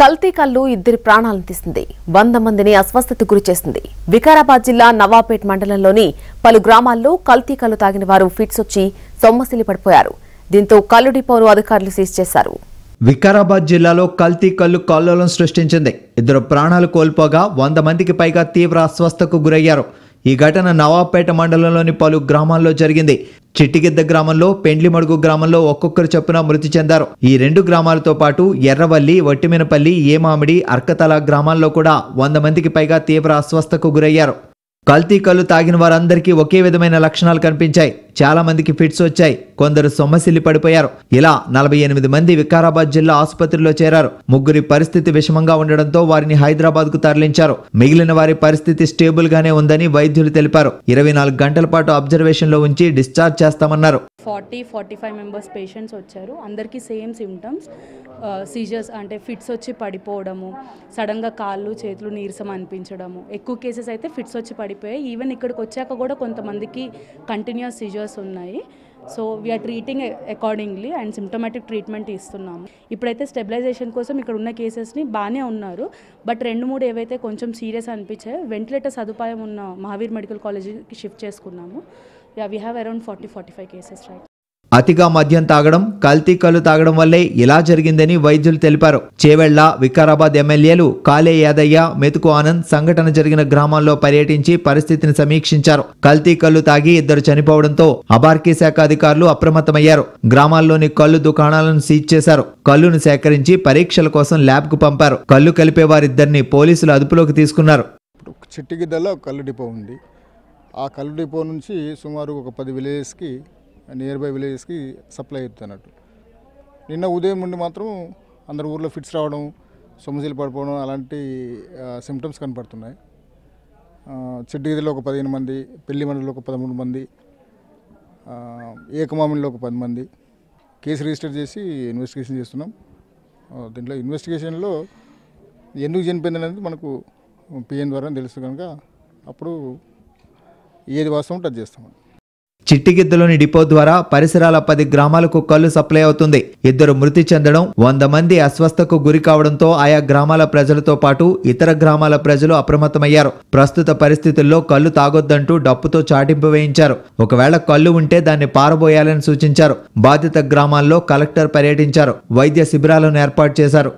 కల్తీ కల్లు ఇద్దరి ప్రాణాలను తీసింది వంద మందిని అస్వస్థతకు గురి చేసింది వికారాబాద్ జిల్లా నవాపేట్ మండలంలోని పలు గ్రామాల్లో కల్తీ కల్లు తాగిన వారు ఫిట్స్ వచ్చి సొమ్మసిల్లి పడిపోయారు దీంతో కల్లు డిపోను అధికారులు సీజ్ చేశారు వికారాబాద్ జిల్లాలో కల్తీ కల్లు కల్లోలం సృష్టించింది ఇద్దరు ప్రాణాలు కోల్పోగా వంద మందికి పైగా తీవ్ర అస్వస్థకు గురయ్యారు ఈ ఘటన నవాపేట మండలంలోని పలు గ్రామాల్లో జరిగింది చిట్టిగిద్ద గ్రామంలో పెండ్లిమడుగు గ్రామంలో ఒక్కొక్కరు చొప్పున మృతి చెందారు ఈ రెండు గ్రామాలతో పాటు ఎర్రవల్లి వట్టిమినపల్లి ఏమామిడి అర్కతల గ్రామాల్లో కూడా వంద మందికి పైగా తీవ్ర అస్వస్థకు గురయ్యారు కల్తీ కళ్ళు తాగిన వారందరికీ ఒకే విధమైన లక్షణాలు కనిపించాయి చాలా మందికి ఫిట్స్ వచ్చాయి కొందరు సొమ్మసిల్లి పడిపోయారు ఇలా నలభై ఎనిమిది మంది వికారాబాద్ జిల్లా ఆసుపత్రిలో చేరారు ముగ్గురి పరిస్థితి విషమంగా ఉండడంతో వారిని హైదరాబాద్ కు తరలించారు మిగిలిన వారి పరిస్థితి స్టేబుల్ గానే ఉందని వైద్యులు తెలిపారు ఇరవై నాలుగు గంటల పాటు అబ్జర్వేషన్ లో ఉంచి డిశ్చార్జ్ చేస్తామన్నారు forty forty five members patients వచ్చారు అందరికీ సేమ్ సిమ్టమ్స్ సీజర్స్ అంటే ఫిట్స్ వచ్చి పడిపోవడము సడన్గా కాళ్ళు చేతులు నీరసం అనిపించడము ఎక్కువ కేసెస్ అయితే ఫిట్స్ వచ్చి పడిపోయాయి ఈవెన్ ఇక్కడికి వచ్చాక కూడా కొంతమందికి కంటిన్యూస్ సీజర్స్ సెంటర్స్ ఉన్నాయి so we are treating accordingly and symptomatic treatment ఇస్తున్నాము ఇప్పుడైతే స్టెబిలైజేషన్ కోసం ఇక్కడ ఉన్న కేసెస్ని బాగానే ఉన్నారు బట్ రెండు మూడు ఏవైతే కొంచెం సీరియస్ అనిపించాయో వెంటిలేటర్ సదుపాయం ఉన్న మహావీర్ మెడికల్ కాలేజీకి షిఫ్ట్ చేసుకున్నాము yeah we have around forty forty five cases right అతిగా మద్యం తాగడం కల్తీ కళ్ళు తాగడం వల్లే ఇలా జరిగిందని వైద్యులు తెలిపారు చేవెళ్ల వికారాబాద్ ఎమ్మెల్యేలు కాలే యాదయ్య మెతుకు ఆనంద్ సంఘటన జరిగిన గ్రామాల్లో పర్యటించి పరిస్థితిని సమీక్షించారు కల్తీ కళ్ళు తాగి ఇద్దరు చనిపోవడంతో అబార్కీ శాఖ అధికారులు అప్రమత్తమయ్యారు గ్రామాల్లోని కళ్ళు దుకాణాలను సీజ్ చేశారు కళ్ళును సేకరించి పరీక్షల కోసం ల్యాబ్కు పంపారు కళ్ళు కలిపే వారిద్దరిని పోలీసులు అదుపులోకి తీసుకున్నారు చిట్టిగిద్దలో కళ్ళు డిపో ఉంది ఆ కళ్ళు డిపో నుంచి సుమారు ఒక పది విలేజెస్కి నియర్ బై విలేజెస్కి సప్లై అవుతుంది అన్నట్టు నిన్న ఉదయం నుండి మాత్రం అందరు ఊర్లో ఫిట్స్ రావడం సొమ్మసీలు పడిపోవడం అలాంటి సిమ్టమ్స్ కనపడుతున్నాయి చిట్టుగిరిలో ఒక పదిహేను మంది పెళ్లి మండలిలో ఒక పదమూడు మంది ఏకమామిలో ఒక పది మంది కేసు రిజిస్టర్ చేసి ఇన్వెస్టిగేషన్ చేస్తున్నాం దీంట్లో ఇన్వెస్టిగేషన్లో ఎందుకు చనిపోయింది అనేది మనకు పిఎన్ ద్వారా తెలుసు కనుక అప్పుడు ఏది వాస్తవం టచ్ చేస్తాం చిట్టిగిద్దలోని డిపో ద్వారా పరిసరాల పది గ్రామాలకు కళ్ళు సప్లై అవుతుంది ఇద్దరు మృతి చెందడం వంద మంది అస్వస్థకు గురి కావడంతో ఆయా గ్రామాల ప్రజలతో పాటు ఇతర గ్రామాల ప్రజలు అప్రమత్తమయ్యారు ప్రస్తుత పరిస్థితుల్లో కళ్ళు తాగొద్దంటూ డప్పుతో చాటింపు వేయించారు ఒకవేళ కళ్ళు ఉంటే దాన్ని పారబోయాలని సూచించారు బాధిత గ్రామాల్లో కలెక్టర్ పర్యటించారు వైద్య శిబిరాలను ఏర్పాటు చేశారు